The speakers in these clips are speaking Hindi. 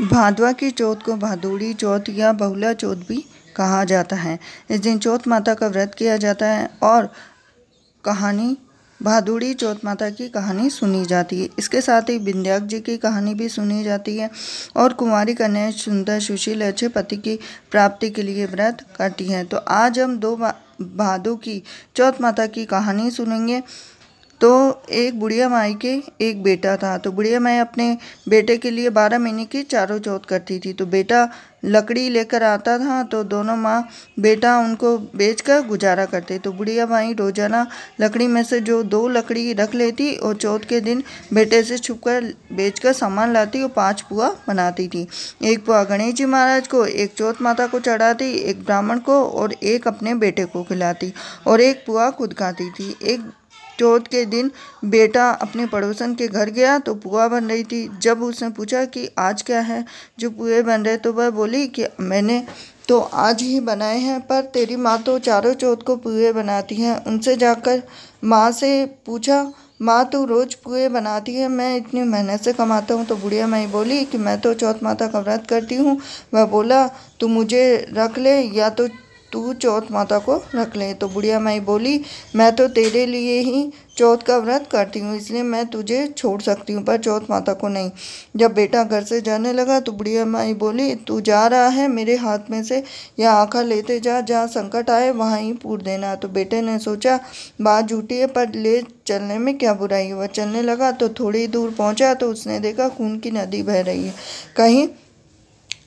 भादवा की चौथ को भादुड़ी चौथ या बहुला चौथ भी कहा जाता है इस दिन चौथ माता का व्रत किया जाता है और कहानी भादुड़ी चौथ माता की कहानी सुनी जाती है इसके साथ ही बिंद्याक जी की कहानी भी सुनी जाती है और कुंवारी कन्या सुंदर सुशील अच्छे पति की प्राप्ति के लिए व्रत करती है तो आज हम दो भादु की चौथ माता की कहानी सुनेंगे तो एक बुढ़िया माई के एक बेटा था तो बुढ़िया माई अपने बेटे के लिए बारह महीने की चारों चौथ करती थी तो बेटा लकड़ी लेकर आता था तो दोनों माँ बेटा उनको बेचकर गुजारा करते तो बुढ़िया माई रोज़ाना लकड़ी में से जो दो लकड़ी रख लेती और चौथ के दिन बेटे से छुप कर बेच कर सामान लाती और पांच पुआ बनाती थी एक पुआ गणेश जी महाराज को एक चौथ माता को चढ़ाती एक ब्राह्मण को और एक अपने बेटे को खिलाती और एक पुआ खुद खाती थी एक चौथ के दिन बेटा अपने पड़ोसन के घर गया तो पुआ बन रही थी जब उसने पूछा कि आज क्या है जो पुए बन रहे तो वह बोली कि मैंने तो आज ही बनाए हैं पर तेरी माँ तो चारों चौथ को पुए बनाती हैं उनसे जाकर माँ से पूछा माँ तो रोज़ पुए बनाती है मैं इतनी मेहनत से कमाता हूँ तो बुढ़िया माई बोली कि मैं तो चौथ माता का व्रत करती हूँ वह बोला तू मुझे रख ले या तो तू चौथ माता को रख ले तो बुढ़िया माई बोली मैं तो तेरे लिए ही चौथ का व्रत करती हूँ इसलिए मैं तुझे छोड़ सकती हूँ पर चौथ माता को नहीं जब बेटा घर से जाने लगा तो बुढ़िया माई बोली तू जा रहा है मेरे हाथ में से या आँखा लेते जा जहाँ संकट आए वहाँ ही पूर देना तो बेटे ने सोचा बात झूठी है पर ले चलने में क्या बुराई वह चलने लगा तो थोड़ी दूर पहुँचा तो उसने देखा खून की नदी बह रही है कहीं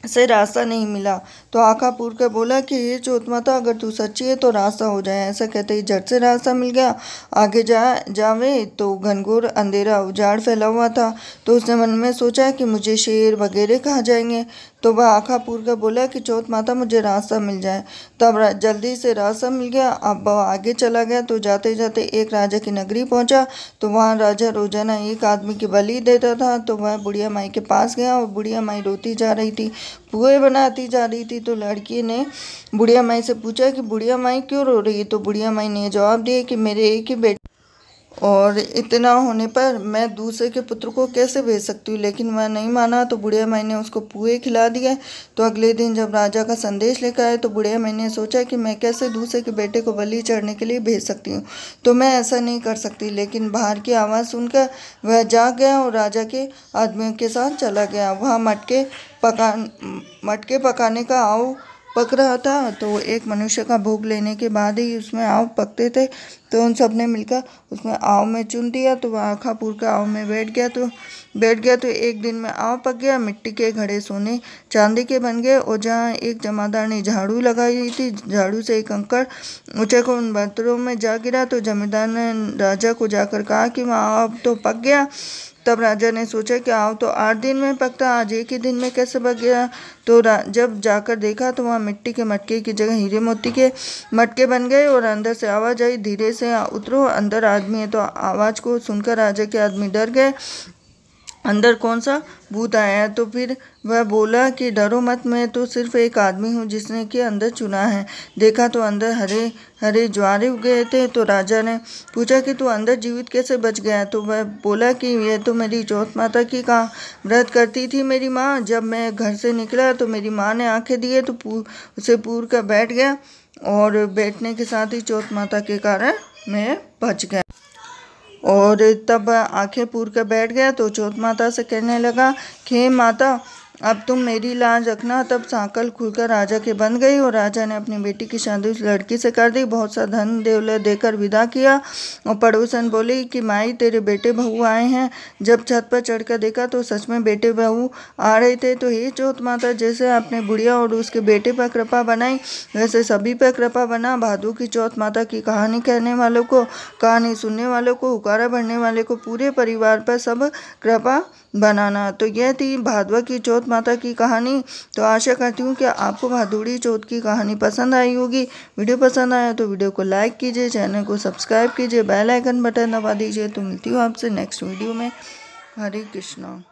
से रास्ता नहीं मिला तो आकापुर के बोला कि ये माता अगर तू सच्ची है तो रास्ता हो जाए ऐसा कहते ही झट से रास्ता मिल गया आगे जा जावे तो घनघोर अंधेरा उजाड़ फैला हुआ था तो उसने मन में सोचा कि मुझे शेर वगैरह कहा जाएंगे तो वह आँखा पूर कर बोला कि चौथ माता मुझे रास्ता मिल जाए तब जल्दी से रास्ता मिल गया अब वह आगे चला गया तो जाते जाते एक राजा की नगरी पहुंचा तो वहाँ राजा रोजाना एक आदमी की बलि देता था तो वह बुढ़िया माई के पास गया और बुढ़िया माई रोती जा रही थी पुए बनाती जा रही थी तो लड़की ने बुढ़िया माई से पूछा कि बुढ़िया माई क्यों रो रही है तो बुढ़िया माई ने जवाब दिया कि मेरे एक ही बेटे और इतना होने पर मैं दूसरे के पुत्र को कैसे भेज सकती हूँ लेकिन वह नहीं माना तो बुढ़िया मैं ने उसको पुए खिला दिए तो अगले दिन जब राजा का संदेश लेकर आए तो बुढ़िया मैंने सोचा कि मैं कैसे दूसरे के बेटे को बलि चढ़ने के लिए भेज सकती हूँ तो मैं ऐसा नहीं कर सकती लेकिन बाहर की आवाज़ सुनकर वह जाग गया और राजा के आदमियों के साथ चला गया वहाँ मटके पका मटके पकाने का आओ पक रहा था तो एक मनुष्य का भोग लेने के बाद ही उसमें आव पकते थे तो उन सब ने मिलकर उसमें आव में चुन दिया तो वह पूर के आव में बैठ गया तो बैठ गया तो एक दिन में आव पक गया मिट्टी के घड़े सोने चांदी के बन गए और जहाँ एक जमादार ने झाड़ू लगाई थी झाड़ू से एक कंकड़ ऊँचे को उन बर्तनों में जा गिरा तो जमींदार ने राजा को जाकर कहा कि वहाँ आव तो पक गया तब राजा ने सोचा कि आओ तो आठ दिन में पकता आज एक ही दिन में कैसे पक गया तो जब जाकर देखा तो वहाँ मिट्टी के मटके की जगह हीरे मोती के मटके बन गए और अंदर से आवाज़ आई धीरे से उतरो अंदर आदमी है तो आवाज़ को सुनकर राजा के आदमी डर गए अंदर कौन सा भूत आया तो फिर वह बोला कि डरो मत मैं तो सिर्फ एक आदमी हूँ जिसने कि अंदर चुना है देखा तो अंदर हरे हरे ज्वारे गए थे तो राजा ने पूछा कि तू अंदर जीवित कैसे बच गया तो वह बोला कि यह तो मेरी चौथ माता की कहाँ व्रत करती थी मेरी माँ जब मैं घर से निकला तो मेरी माँ ने आंखें दिए तो पू उसे पूर का बैठ गया और बैठने के साथ ही चौथ माता के कारण मैं बच गया और तब आँखें पूर कर बैठ गया तो चौथ माता से कहने लगा कि हे माता अब तुम मेरी लाज रखना तब सांकल खुलकर राजा के बन गई और राजा ने अपनी बेटी की शादी उस लड़की से कर दी बहुत सा धन देवलत देकर विदा किया और पड़ोसन बोली कि माई तेरे बेटे बहू आए हैं जब छत पर चढ़कर देखा तो सच में बेटे बहू आ रहे थे तो हे चौथ माता जैसे आपने बुढ़िया और उसके बेटे पर कृपा बनाई वैसे सभी पर कृपा बना भादु की चौथ माता की कहानी कहने वालों को कहानी सुनने वालों को हुकारा भरने वाले को पूरे परिवार पर सब कृपा बनाना तो यह थी भादवा की चौथ माता की कहानी तो आशा करती हूँ कि आपको भादुड़ी चौथ की कहानी पसंद आई होगी वीडियो पसंद आया तो वीडियो को लाइक कीजिए चैनल को सब्सक्राइब कीजिए बेल आइकन बटन दबा दीजिए तो मिलती हूँ आपसे नेक्स्ट वीडियो में हरे कृष्णा